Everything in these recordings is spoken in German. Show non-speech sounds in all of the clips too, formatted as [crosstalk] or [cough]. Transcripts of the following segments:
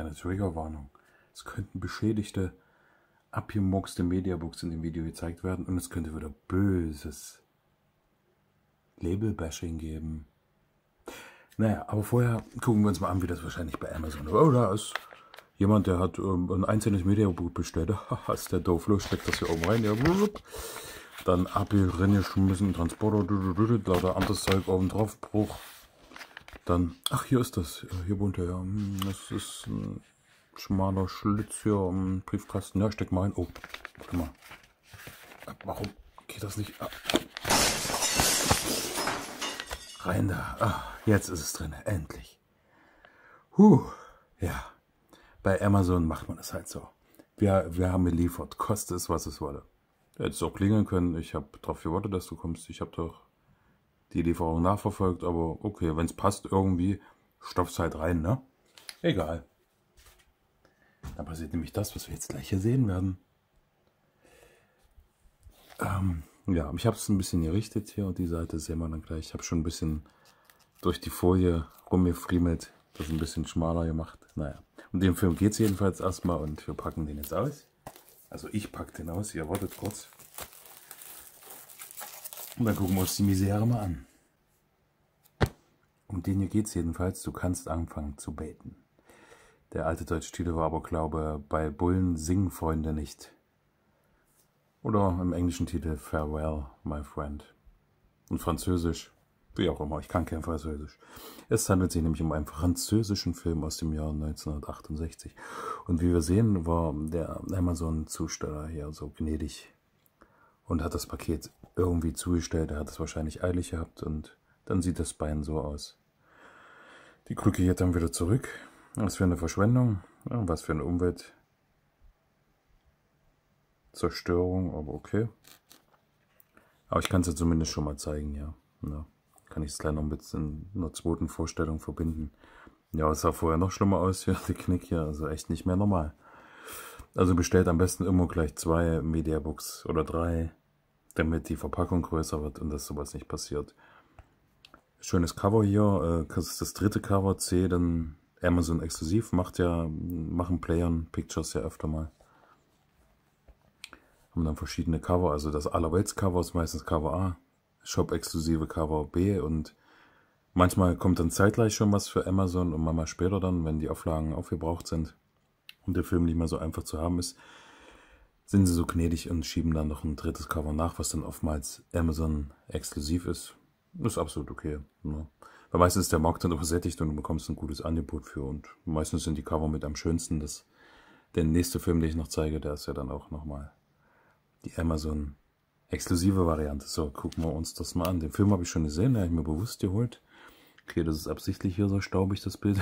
kleine Triggerwarnung. Es könnten beschädigte, abgemurkste Mediabooks in dem Video gezeigt werden und es könnte wieder böses Label-Bashing geben. Naja, aber vorher gucken wir uns mal an, wie das wahrscheinlich bei Amazon ist. Oh, da ist jemand, der hat ähm, ein einzelnes Mediabook bestellt. [laughs] ist der doof. Los, steckt das hier oben rein. Ja, blub. Dann Apple schmissen, Transporter, lauter anderes Zeug oben drauf, Bruch. Dann, ach, hier ist das, hier wohnt er ja. Hm, das ist ein schmaler Schlitz hier am Briefkasten. Ja, steck mal ein. Oh, warte mal. Äh, warum geht das nicht ab? Rein da. Ach, jetzt ist es drin, endlich. Huh, ja. Bei Amazon macht man es halt so. Wir, wir haben geliefert, kostet es, was es wolle. Hättest auch klingeln können. Ich habe darauf gewartet, dass du kommst. Ich habe doch die Lieferung nachverfolgt, aber okay, wenn es passt irgendwie, stopf's halt rein, ne? Egal. Dann passiert nämlich das, was wir jetzt gleich hier sehen werden. Ähm, ja, ich habe es ein bisschen gerichtet hier und die Seite sehen wir dann gleich. Ich habe schon ein bisschen durch die Folie rumgefriemelt, das ein bisschen schmaler gemacht. Naja, um den Film geht es jedenfalls erstmal und wir packen den jetzt aus. Also ich packe den aus, ihr wartet kurz. Und dann gucken wir uns die Misere mal an. Um den hier geht's jedenfalls, du kannst anfangen zu beten. Der alte deutsche Titel war aber, glaube bei Bullen singen Freunde nicht. Oder im englischen Titel Farewell, my friend. Und französisch, wie auch immer, ich kann kein Französisch. Es handelt sich nämlich um einen französischen Film aus dem Jahr 1968. Und wie wir sehen, war der Amazon-Zusteller hier so gnädig und hat das Paket irgendwie zugestellt. Er hat es wahrscheinlich eilig gehabt und dann sieht das Bein so aus. Die Krücke hier dann wieder zurück. Was für eine Verschwendung, ja, was für eine Umweltzerstörung, aber okay. Aber ich kann es ja zumindest schon mal zeigen, ja. ja kann ich es gleich noch mit einer zweiten Vorstellung verbinden. Ja, es sah vorher noch schlimmer aus, [laughs] ja, die Knick hier, also echt nicht mehr normal. Also bestellt am besten immer gleich zwei Mediabooks oder drei, damit die Verpackung größer wird und dass sowas nicht passiert. Schönes Cover hier. Das äh, ist das dritte Cover C, denn Amazon exklusiv macht ja, machen Playern Pictures ja öfter mal. Haben dann verschiedene Cover, also das Allerwelts-Cover ist meistens Cover A, Shop-exklusive Cover B und manchmal kommt dann zeitgleich schon was für Amazon und manchmal später dann, wenn die Auflagen aufgebraucht sind und der Film nicht mehr so einfach zu haben ist, sind sie so gnädig und schieben dann noch ein drittes Cover nach, was dann oftmals Amazon exklusiv ist ist absolut okay. Ne? Weil meistens ist der Markt dann übersättigt und du bekommst ein gutes Angebot für. Und meistens sind die Cover mit am schönsten. Das, der nächste Film, den ich noch zeige, der ist ja dann auch nochmal die Amazon exklusive Variante. So, gucken wir uns das mal an. Den Film habe ich schon gesehen, den habe ich mir bewusst geholt. Okay, das ist absichtlich hier so staubig, das Bild.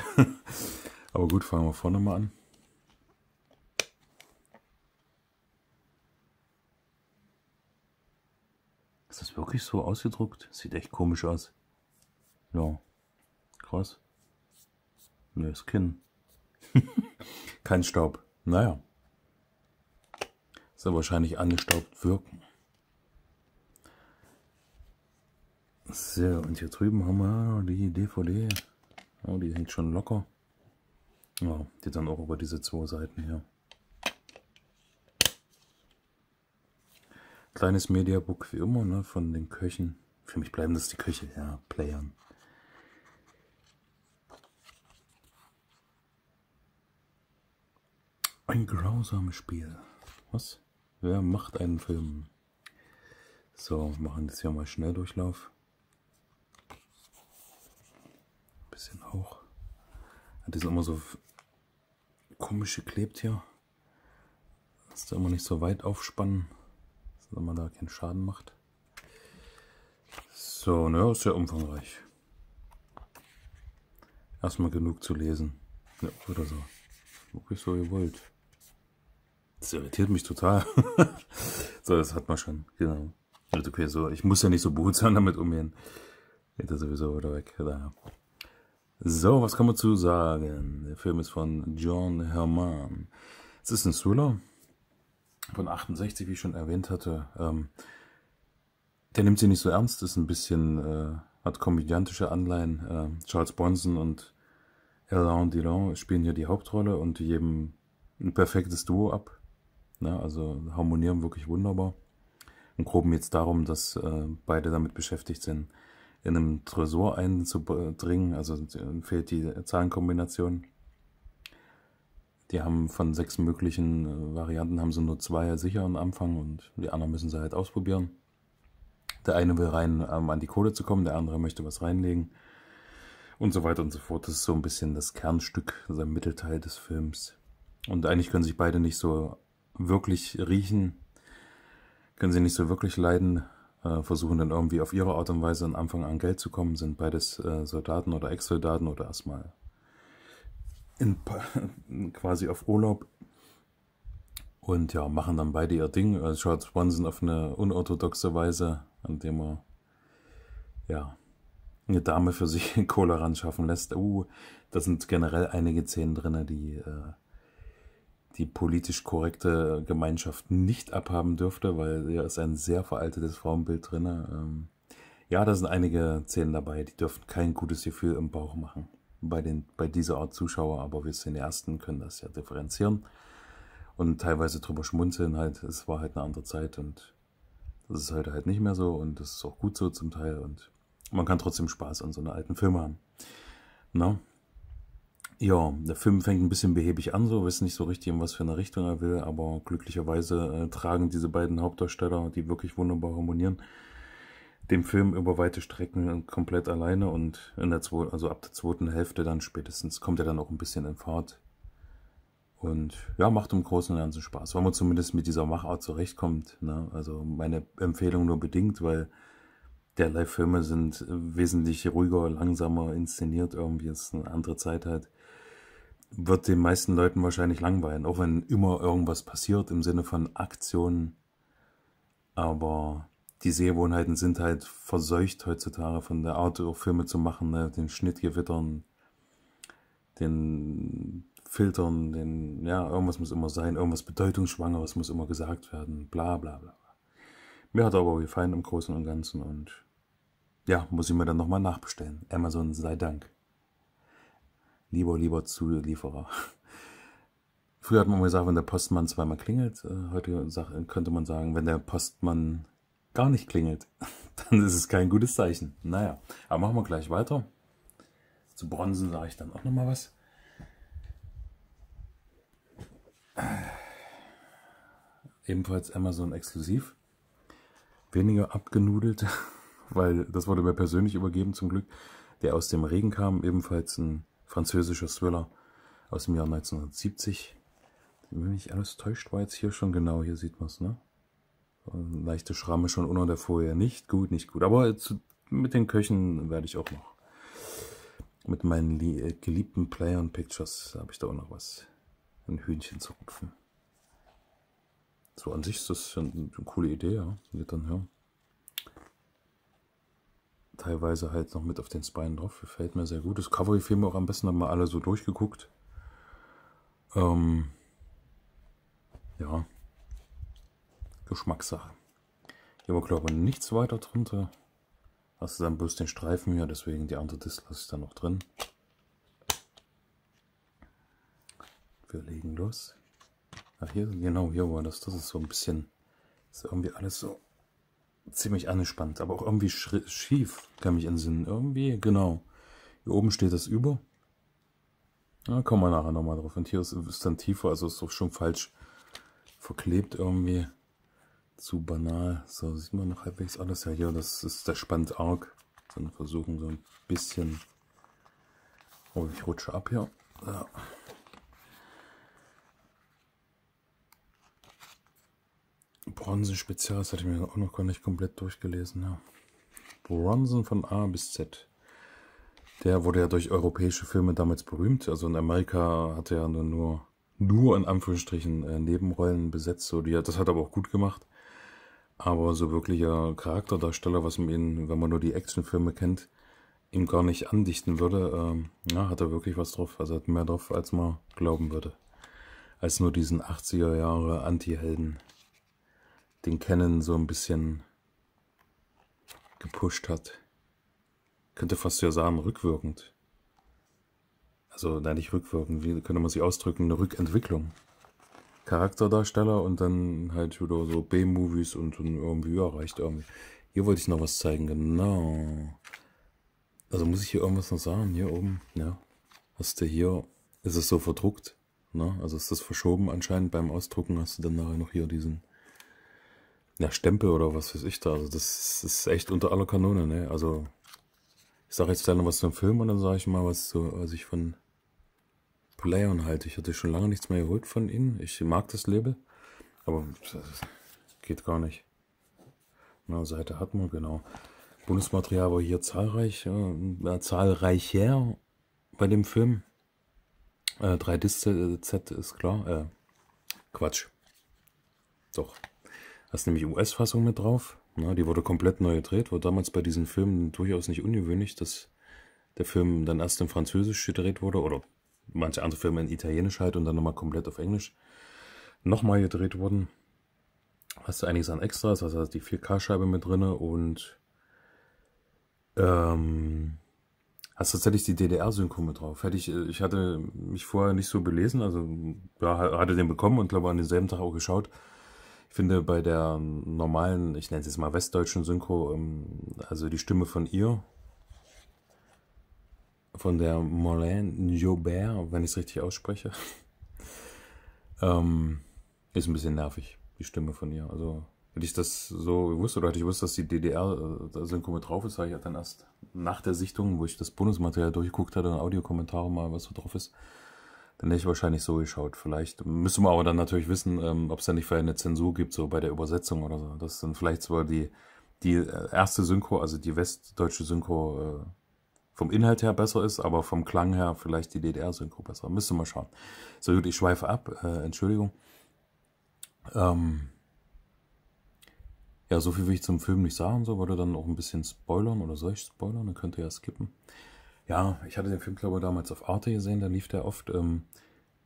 [laughs] Aber gut, fangen wir vorne mal an. Ist das wirklich so ausgedruckt? Sieht echt komisch aus. Ja, krass. Neues Skin. [laughs] Kein Staub. Naja. Soll wahrscheinlich angestaubt wirken. So, und hier drüben haben wir die DVD. Oh, die hängt schon locker. Ja, die dann auch über diese zwei Seiten hier. Kleines Mediabook wie immer, ne, von den Köchen. Für mich bleiben das die Köche, ja, Playern. Ein grausames Spiel. Was? Wer macht einen Film? So, machen das hier mal Schnelldurchlauf. Bisschen auch. Hat das immer so komisch geklebt hier. Lass da immer nicht so weit aufspannen wenn man da keinen Schaden macht. So, ne, ist ja umfangreich. Erstmal genug zu lesen. Ja, oder so. Wirklich so ihr wollt. Das irritiert mich total. [laughs] so, das hat man schon, genau. Also, okay, so, ich muss ja nicht so behutsam damit umgehen. Geht das sowieso wieder weg. Daher. So, was kann man zu sagen? Der Film ist von John Herman. Es ist ein Thriller, von 68, wie ich schon erwähnt hatte, ähm, der nimmt sie nicht so ernst, ist ein bisschen, äh, hat komödiantische Anleihen. Äh, Charles Bronson und Alain Delon spielen hier die Hauptrolle und geben ein perfektes Duo ab. Ne? Also harmonieren wirklich wunderbar. Und groben jetzt darum, dass äh, beide damit beschäftigt sind, in einem Tresor einzudringen. Also äh, fehlt die Zahlenkombination die haben von sechs möglichen äh, Varianten haben sie nur zwei sicher am Anfang und die anderen müssen sie halt ausprobieren. Der eine will rein, um ähm, an die Kohle zu kommen, der andere möchte was reinlegen und so weiter und so fort. Das ist so ein bisschen das Kernstück, also der Mittelteil des Films. Und eigentlich können sich beide nicht so wirklich riechen, können sie nicht so wirklich leiden, äh, versuchen dann irgendwie auf ihre Art und Weise am Anfang an Geld zu kommen, sind beides äh, Soldaten oder Ex-Soldaten oder erstmal in, [laughs] quasi auf Urlaub und ja, machen dann beide ihr Ding. Also Charles Swanson auf eine unorthodoxe Weise, indem er ja eine Dame für sich in Cola [laughs] ran schaffen lässt. Uh, da sind generell einige Szenen drin, die äh, die politisch korrekte Gemeinschaft nicht abhaben dürfte, weil hier ist ein sehr veraltetes Frauenbild drin. Ähm, ja, da sind einige Szenen dabei, die dürfen kein gutes Gefühl im Bauch machen bei, den, bei dieser Art Zuschauer, aber wir Cineasten können das ja differenzieren und teilweise drüber schmunzeln halt. Es war halt eine andere Zeit und das ist heute halt nicht mehr so und das ist auch gut so zum Teil und man kann trotzdem Spaß an so einer alten Film haben. Na? Ja, der Film fängt ein bisschen behäbig an, so wissen nicht so richtig, in was für eine Richtung er will, aber glücklicherweise äh, tragen diese beiden Hauptdarsteller, die wirklich wunderbar harmonieren, dem Film über weite Strecken komplett alleine und in der zweiten, also ab der zweiten Hälfte dann spätestens kommt er dann auch ein bisschen in Fahrt. Und ja, macht im Großen und Ganzen Spaß, weil man zumindest mit dieser Machart zurechtkommt. Ne? Also meine Empfehlung nur bedingt, weil der Live-Filme sind wesentlich ruhiger, langsamer inszeniert, irgendwie ist eine andere Zeit halt. Wird den meisten Leuten wahrscheinlich langweilen, auch wenn immer irgendwas passiert im Sinne von Aktionen. Aber die Sehgewohnheiten sind halt verseucht heutzutage von der Art, auch Filme zu machen, ne? den Schnittgewittern, den Filtern, den, ja, irgendwas muss immer sein, irgendwas Bedeutungsschwangeres muss immer gesagt werden, bla bla bla. Mir hat er aber gefallen im Großen und Ganzen und ja, muss ich mir dann nochmal nachbestellen. Amazon sei Dank. Lieber, lieber Zulieferer. Früher hat man gesagt, wenn der Postmann zweimal klingelt, äh, heute könnte man sagen, wenn der Postmann gar nicht klingelt, [laughs] dann ist es kein gutes Zeichen. Naja, aber machen wir gleich weiter. Zu Bronzen sage ich dann auch nochmal was. Äh, ebenfalls Amazon exklusiv. Weniger abgenudelt, [laughs] weil das wurde mir persönlich übergeben zum Glück, der aus dem Regen kam, ebenfalls ein französischer Thriller aus dem Jahr 1970. Wenn mich alles täuscht, war jetzt hier schon genau, hier sieht man es, ne? Äh, leichte Schramme schon unter der Folie. Nicht gut, nicht gut. Aber zu, mit den Köchen werde ich auch noch. Mit meinen äh, geliebten Player und Pictures habe ich da auch noch was. Ein Hühnchen zu rupfen. So an sich ist das eine, eine coole Idee, ja. Littern, ja. Teilweise halt noch mit auf den Spine drauf. Gefällt mir sehr gut. Das Covery-Film auch am besten haben wir alle so durchgeguckt. Ähm, ja, Geschmackssache. Hier war glaube ich nichts weiter drunter. Hast du dann bloß den Streifen hier, deswegen die andere Disc lasse ich dann noch drin. Wir legen los. Ach hier, genau hier war das. Das ist so ein bisschen, ist irgendwie alles so ziemlich angespannt, aber auch irgendwie schief, kann mich entsinnen. Irgendwie, genau. Hier oben steht das über. Da kommen wir nachher nochmal drauf. Und hier ist, ist dann tiefer, also ist doch schon falsch verklebt irgendwie zu banal. So, sieht man noch halbwegs alles. Ja, hier, das ist der Spand arg. Dann versuchen so ein bisschen. Oh, ich rutsche ab hier. Ja. Bronzen-Spezial, das hatte ich mir auch noch gar nicht komplett durchgelesen. Ja. Bronzen von A bis Z. Der wurde ja durch europäische Filme damals berühmt. Also in Amerika hatte er nur, nur, nur in Anführungsstrichen äh, Nebenrollen besetzt. So, die, das hat er aber auch gut gemacht aber so wirklicher Charakterdarsteller, was man ihn, wenn man nur die Actionfilme kennt, ihm gar nicht andichten würde, ähm, ja, hat er wirklich was drauf. Also hat mehr drauf, als man glauben würde. Als nur diesen 80er Jahre Anti-Helden, den Kennen so ein bisschen gepusht hat. Könnte fast ja sagen, rückwirkend. Also, nein, nicht rückwirkend, wie könnte man sich ausdrücken, eine Rückentwicklung. Charakterdarsteller und dann halt wieder so B-Movies und dann irgendwie erreicht irgendwie. Hier wollte ich noch was zeigen, genau. Also muss ich hier irgendwas noch sagen? Hier oben, ja. Hast du hier, ist es so verdruckt? Ne? Also ist das verschoben anscheinend beim Ausdrucken hast du dann nachher noch hier diesen ja, Stempel oder was weiß ich da. Also das ist echt unter aller Kanone, ne? Also ich sage jetzt gleich noch was zum Film und dann sage ich mal was, zu, was ich von Poleon halt. Ich hatte schon lange nichts mehr geholt von ihnen. Ich mag das Label, aber das geht gar nicht. Na, Seite hat man, genau. Bundesmaterial war hier zahlreich, äh, äh zahlreich her bei dem Film. Äh, 3D-Z äh, ist klar, äh, Quatsch. Doch. Hast nämlich US-Fassung mit drauf. Na, die wurde komplett neu gedreht. War damals bei diesen Filmen durchaus nicht ungewöhnlich, dass der Film dann erst in Französisch gedreht wurde oder manche andere Filme in Italienisch halt und dann nochmal komplett auf Englisch nochmal gedreht wurden. Hast du einiges an Extras, also hast du die 4K-Scheibe mit drin und ähm, hast tatsächlich die DDR-Synchro mit drauf. Hätte ich, äh, ich hatte mich vorher nicht so belesen, also ja, hatte den bekommen und glaube an demselben Tag auch geschaut. Ich finde bei der ähm, normalen, ich nenne es jetzt mal westdeutschen Synchro, ähm, also die Stimme von ihr, von der Morin Jobert, wenn ich es richtig ausspreche. [laughs] ähm, ist ein bisschen nervig, die Stimme von ihr. Also hätte ich das so gewusst oder hätte ich gewusst, dass die DDR-Synchro äh, mit drauf ist, habe ich halt dann erst nach der Sichtung, wo ich das Bundesmaterial durchgeguckt hatte und Audiokommentare mal, was so drauf ist, dann hätte ich wahrscheinlich so geschaut. Vielleicht müssen wir aber dann natürlich wissen, ähm, ob es da nicht vielleicht eine Zensur gibt, so bei der Übersetzung oder so. Das sind vielleicht zwar die, die äh, erste Synchro, also die westdeutsche Synchro, äh, vom Inhalt her besser ist, aber vom Klang her vielleicht die DDR-Synchro besser. Müsste mal schauen. So gut, ich schweife ab. Äh, Entschuldigung. Ähm ja, so viel will ich zum Film nicht sagen. So würde dann auch ein bisschen spoilern oder soll ich spoilern? Dann könnt ihr ja skippen. Ja, ich hatte den Film, glaube ich, damals auf Arte gesehen. Da lief der oft. Ähm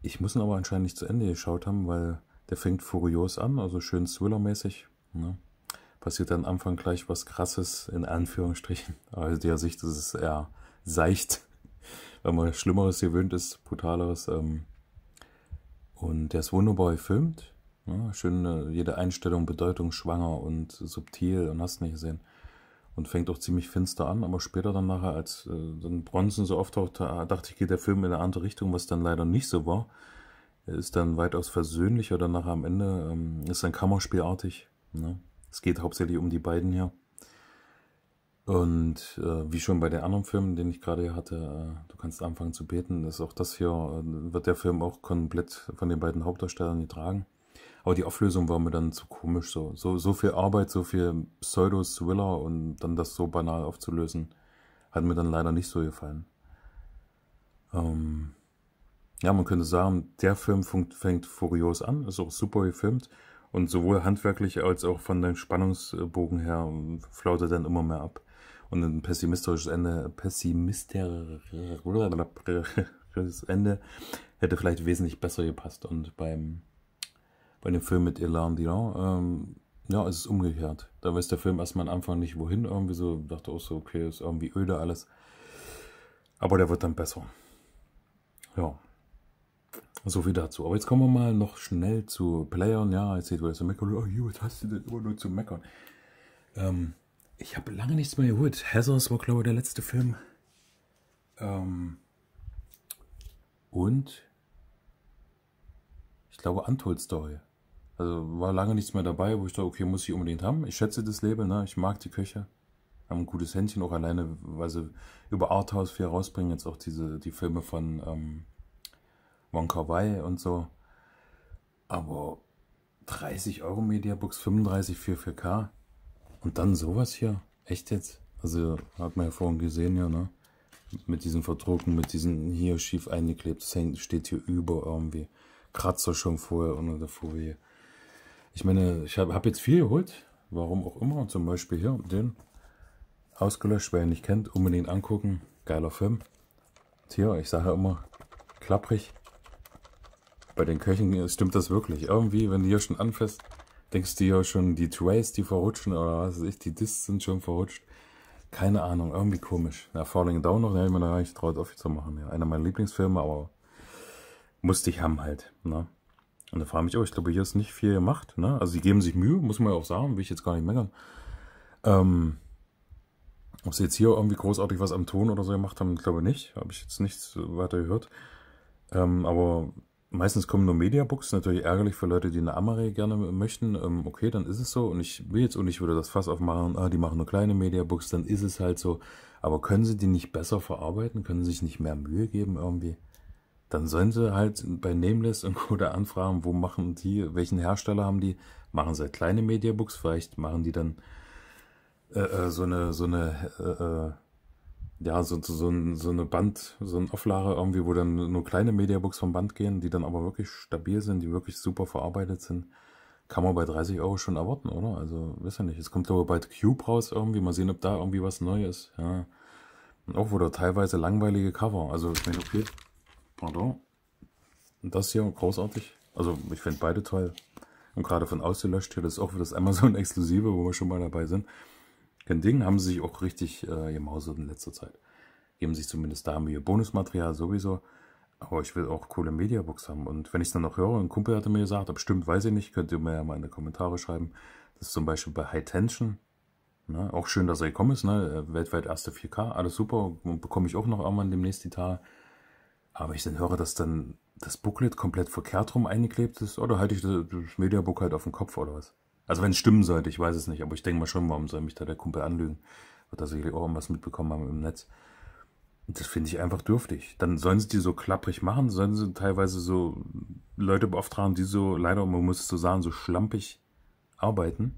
ich muss ihn aber anscheinend nicht zu Ende geschaut haben, weil der fängt furios an, also schön Thriller-mäßig. Ne? Passiert dann am Anfang gleich was Krasses, in Anführungsstrichen. Aber [laughs] Aus der Sicht ist es eher seicht, wenn man Schlimmeres gewöhnt ist, Brutaleres. Ähm. Und der ist wunderbar gefilmt. Ja, schön, äh, jede Einstellung bedeutungsschwanger und subtil und hast nicht gesehen. Und fängt auch ziemlich finster an, aber später dann nachher, als äh, dann Bronson so auftauchte, dachte ich, geht der Film in eine andere Richtung, was dann leider nicht so war. Ist dann weitaus versöhnlicher dann nachher am Ende, ähm, ist dann kammerspielartig. Ne? Es geht hauptsächlich um die beiden hier. Und äh, wie schon bei den anderen Filmen, den ich gerade hatte, äh, du kannst anfangen zu beten, ist auch das hier, äh, wird der Film auch komplett von den beiden Hauptdarstellern getragen. Aber die Auflösung war mir dann zu komisch so. So, so viel Arbeit, so viel Pseudo-Thriller und dann das so banal aufzulösen, hat mir dann leider nicht so gefallen. Ähm, ja, man könnte sagen, der Film fängt furios an, ist auch super gefilmt und sowohl handwerklich als auch von dem Spannungsbogen her äh, flaut er dann immer mehr ab und ein pessimistisches Ende, pessimistisches Ende hätte vielleicht wesentlich besser gepasst. Und beim, bei dem Film mit Elan Dion, ähm, ja, es ist umgekehrt. Da weiß der Film erstmal am Anfang nicht wohin, irgendwie so, dachte auch so, okay, ist irgendwie öde alles. Aber der wird dann besser. Ja. So viel dazu. Aber jetzt kommen wir mal noch schnell zu Playern. Ja, jetzt seht ihr, was meckern. Oh, was hast du denn immer nur zu meckern? Ähm, ich habe lange nichts mehr geholt. Hazards war, glaube ich, der letzte Film. Ähm und ich glaube Untold Story. Also war lange nichts mehr dabei, wo ich dachte, okay, muss ich unbedingt haben. Ich schätze das Label, ne? ich mag die Köche. Haben ein gutes Händchen, auch alleine, weil sie über Arthouse viel rausbringen. Jetzt auch diese, die Filme von ähm, Wong Kar Wai und so. Aber 30 Euro Media Mediabox, 35 für 4K und dann sowas hier? Echt jetzt? Also hat man ja vorhin gesehen, ja, ne? Mit diesen Verdrucken, mit diesen hier schief eingeklebt. Das steht hier über irgendwie. Kratzer schon vorher unter der Folie. Ich meine, ich habe hab jetzt viel geholt. Warum auch immer. Zum Beispiel hier den. Ausgelöscht, wer ihn nicht kennt, unbedingt angucken. Geiler Film. Tja, ich sage ja immer, klapprig. Bei den Köchen stimmt das wirklich. Irgendwie, wenn die hier schon anfest denkst du ja schon, die Trays, die verrutschen oder was weiß ich, die Discs sind schon verrutscht. Keine Ahnung, irgendwie komisch. Ja, Falling Down noch, den hätte ich mir da nicht traut, aufzumachen. Ja, einer meiner Lieblingsfilme, aber musste ich haben halt. Ne? Und da frage ich mich auch, oh, ich glaube, hier ist nicht viel gemacht. Ne? Also, die geben sich Mühe, muss man ja auch sagen, will ich jetzt gar nicht meckern. Ähm, ob sie jetzt hier irgendwie großartig was am Ton oder so gemacht haben, glaube ich nicht. Habe ich jetzt nichts weiter gehört. Ähm, aber Meistens kommen nur Mediabooks, natürlich ärgerlich für Leute, die eine Amare gerne möchten. Ähm, okay, dann ist es so. Und ich will jetzt und ich würde das Fass aufmachen, ah, die machen nur kleine Mediabooks, dann ist es halt so. Aber können sie die nicht besser verarbeiten? Können sie sich nicht mehr Mühe geben irgendwie? Dann sollen sie halt bei Nameless und [laughs] Co. da anfragen, wo machen die, welchen Hersteller haben die? Machen sie halt kleine Mediabooks, vielleicht machen die dann äh, äh, so eine, so eine, äh, äh ja, so, so, so, so eine Band, so ein Auflage irgendwie, wo dann nur kleine Mediabooks vom Band gehen, die dann aber wirklich stabil sind, die wirklich super verarbeitet sind, kann man bei 30 Euro schon erwarten, oder? Also, weiß ja nicht. Es kommt, aber bald Cube raus irgendwie. Mal sehen, ob da irgendwie was Neues, ja. Und auch wieder teilweise langweilige Cover. Also, ich meine, okay. Pardon. Und das hier, großartig. Also, ich finde beide toll. Und gerade von ausgelöscht hier, das ist auch für das Amazon-Exklusive, wo wir schon mal dabei sind. Kein Ding, haben sie sich auch richtig äh, gemausert in letzter Zeit. Geben sich zumindest da Mühe. Bonusmaterial sowieso. Aber ich will auch coole Mediabooks haben. Und wenn ich es dann noch höre, ein Kumpel hatte mir gesagt, ob stimmt, weiß ich nicht, könnt ihr mir ja mal in die Kommentare schreiben. Das ist zum Beispiel bei High Tension. Ne? Auch schön, dass er gekommen ist. Ne? Äh, weltweit erste 4K, alles super. Und bekomme ich auch noch einmal demnächst die Tage. Aber ich dann höre, dass dann das Booklet komplett verkehrt rum eingeklebt ist. Oder halte ich das Mediabook halt auf den Kopf oder was? Also wenn es stimmen sollte, ich weiß es nicht, aber ich denke mal schon, warum soll mich da der Kumpel anlügen? Wird da sicherlich auch irgendwas mitbekommen haben im Netz. Und Das finde ich einfach dürftig. Dann sollen sie die so klapprig machen, sollen sie teilweise so Leute beauftragen, die so, leider, man muss es so sagen, so schlampig arbeiten.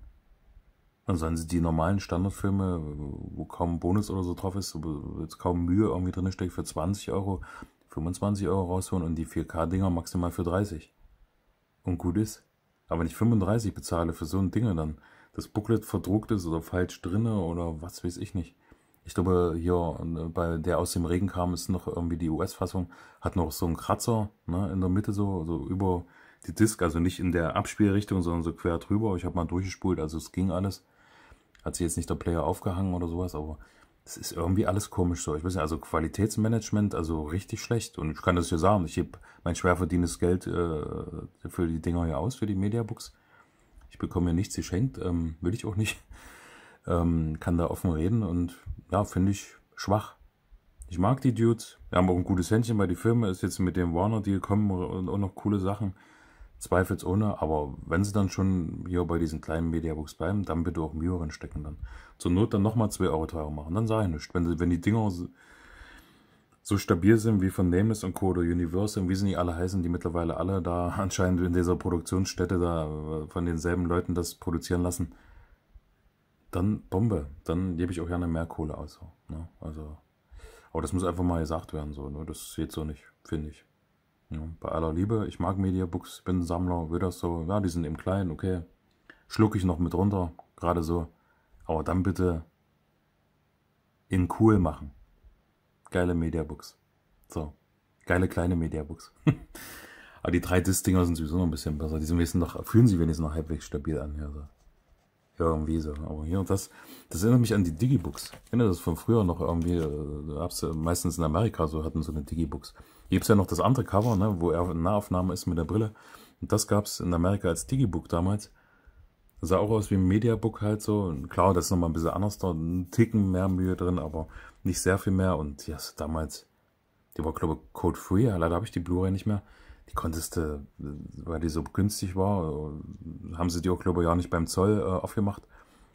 Dann sollen sie die normalen Standardfilme, wo kaum Bonus oder so drauf ist, wo jetzt kaum Mühe irgendwie drin steckt, für 20 Euro, 25 Euro rausholen und die 4K-Dinger maximal für 30. Und gut ist. Aber wenn ich 35 bezahle für so ein Ding, dann das Booklet verdruckt ist oder falsch drinne oder was weiß ich nicht. Ich glaube, hier äh, bei der aus dem Regen kam, ist noch irgendwie die US-Fassung, hat noch so einen Kratzer ne, in der Mitte so, so über die Disk, also nicht in der Abspielrichtung, sondern so quer drüber. Ich habe mal durchgespult, also es ging alles. Hat sich jetzt nicht der Player aufgehangen oder sowas, aber es ist irgendwie alles komisch so. Ich weiß nicht, also Qualitätsmanagement, also richtig schlecht. Und ich kann das ja sagen, ich gebe mein schwer verdientes Geld äh, für die Dinger hier aus, für die Mediabooks. Ich bekomme ja nichts geschenkt, ähm, will ich auch nicht. [laughs] Ähm, kann da offen reden und ja, finde ich schwach. Ich mag die Dudes. Wir haben auch ein gutes Händchen, bei die Firma ist jetzt mit dem Warner-Deal kommen und auch noch coole Sachen zweifelsohne, aber wenn sie dann schon hier bei diesen kleinen Mediabooks bleiben, dann bitte auch Mühe höheren dann. Zur Not dann nochmal 2 Euro teurer machen, dann sage ich nichts. Wenn, wenn die Dinger so stabil sind wie von Nameless und Co. oder Universal, wie sie nicht alle heißen, die mittlerweile alle da [laughs] anscheinend in dieser Produktionsstätte da äh, von denselben Leuten das produzieren lassen, dann Bombe. Dann gebe ich auch gerne mehr Kohle aus. Ne? Also, aber das muss einfach mal gesagt werden, so, ne? das geht so nicht, finde ich. Ja, bei aller Liebe, ich mag Mediabooks, bin ein Sammler, will das so. Ja, die sind eben klein, okay. Schlucke ich noch mit runter, gerade so. Aber dann bitte in cool machen. Geile Mediabooks. So. Geile kleine Mediabooks. [laughs] Aber die drei dinger sind sowieso noch ein bisschen besser. Die sind wenigstens noch, fühlen sich wenigstens noch halbwegs stabil an. Also irgendwie so. Aber hier und das, das erinnert mich an die Digibooks. Ich kenne das von früher noch irgendwie, äh, hab's meistens in Amerika so, hatten so eine Digibooks. Hier es ja noch das andere Cover, ne, wo er in Nahaufnahme ist mit der Brille. Und das gab es in Amerika als Digibook damals. Das sah auch aus wie ein Mediabook halt so. Und klar, das ist nochmal ein bisschen anders, da ein Ticken mehr Mühe drin, aber nicht sehr viel mehr. Und ja, yes, damals, die war glaube ich Code Free, leider habe ich die Blu-ray nicht mehr die konntest du, weil die so günstig war, haben sie die auch, glaube ich, ja nicht beim Zoll äh, aufgemacht.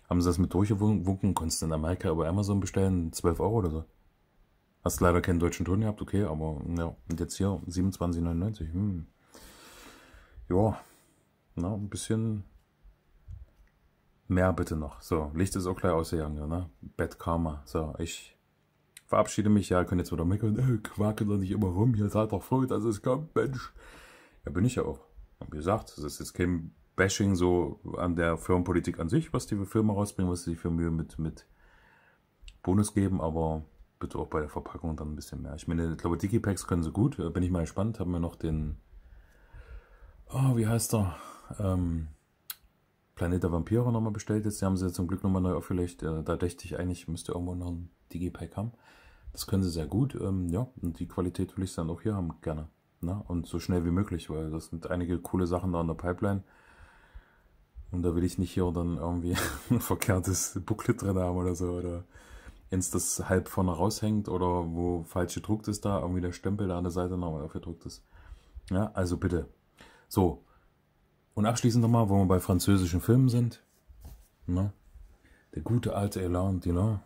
Haben sie das mit durchgewunken, konntest du in Amerika über Amazon bestellen, 12 Euro oder so. Hast leider keinen deutschen Ton gehabt, okay, aber ja, und jetzt hier 27,99. Hm. Ja, na, ein bisschen mehr bitte noch. So, Licht ist auch gleich ausgegangen, ne? Bad Karma. So, ich verabschiede mich. Ja, können jetzt wieder meckern. Äh, quake doch nicht immer rum. hier seid doch froh, dass es kommt, Mensch. Ja, bin ich ja auch. Und wie gesagt, es ist jetzt kein Bashing so an der Firmenpolitik an sich, was die Firma rausbringen, was sie für Mühe mit, mit Bonus geben, aber bitte auch bei der Verpackung dann ein bisschen mehr. Ich meine, ich glaube, Digipacks können sie gut. Äh, bin ich mal gespannt. Haben wir noch den. Oh, wie heißt der, Ähm, Planet der Vampire nochmal bestellt jetzt. Die haben sie zum Glück nochmal neu aufgelegt. Äh, da dachte ich eigentlich, müsste irgendwo noch ein Digipack haben. Das können sie sehr gut. Ähm, ja, und die Qualität will ich dann auch hier haben, gerne. Na? Und so schnell wie möglich, weil das sind einige coole Sachen da in der Pipeline. Und da will ich nicht hier dann irgendwie [laughs] ein verkehrtes Booklet drin haben oder so. Oder eins, das halb vorne raushängt oder wo falsch gedruckt ist da, irgendwie der Stempel da an der Seite nochmal aufgedruckt ist. Ja, also bitte. So, und abschließend nochmal, wo wir bei französischen Filmen sind. Ne? Der gute alte Elan Dilan.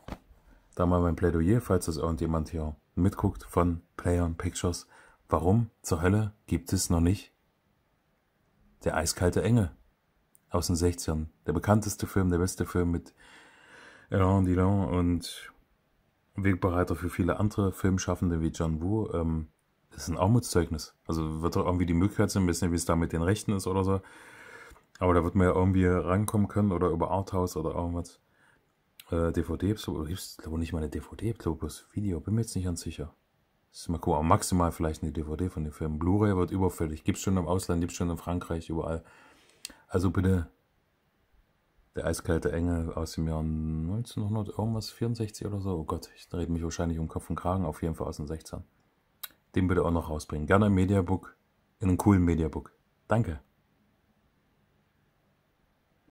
Da mal mein Plädoyer, falls das irgendjemand hier mitguckt von Player Pictures. Warum zur Hölle gibt es noch nicht Der eiskalte Engel aus den 60ern? Der bekannteste Film, der beste Film mit Elan Dilan und Wegbereiter für viele andere Filmschaffende wie John Woo. Ähm, das ist ein Armutszeugnis. Also wird doch irgendwie die Möglichkeit sein, ein wie es da mit den Rechten ist oder so. Aber da wird man ja irgendwie rankommen können oder über Arthouse oder irgendwas. Äh, DVD, oder gibt es glaube nicht mal eine DVD, glaube bloß Video, bin mir jetzt nicht ganz sicher. Das ist mal cool, aber maximal vielleicht eine DVD von dem Film. Blu-ray wird überfällig. gibt es schon im Ausland, gibt es schon in Frankreich, überall. Also bitte, der eiskalte Engel aus dem Jahr 1900 irgendwas, 64 oder so. Oh Gott, ich drehe mich wahrscheinlich um Kopf und Kragen, auf jeden Fall aus den 16. Den bitte auch noch rausbringen. Gerne im Mediabook, in einem coolen Mediabook. Danke.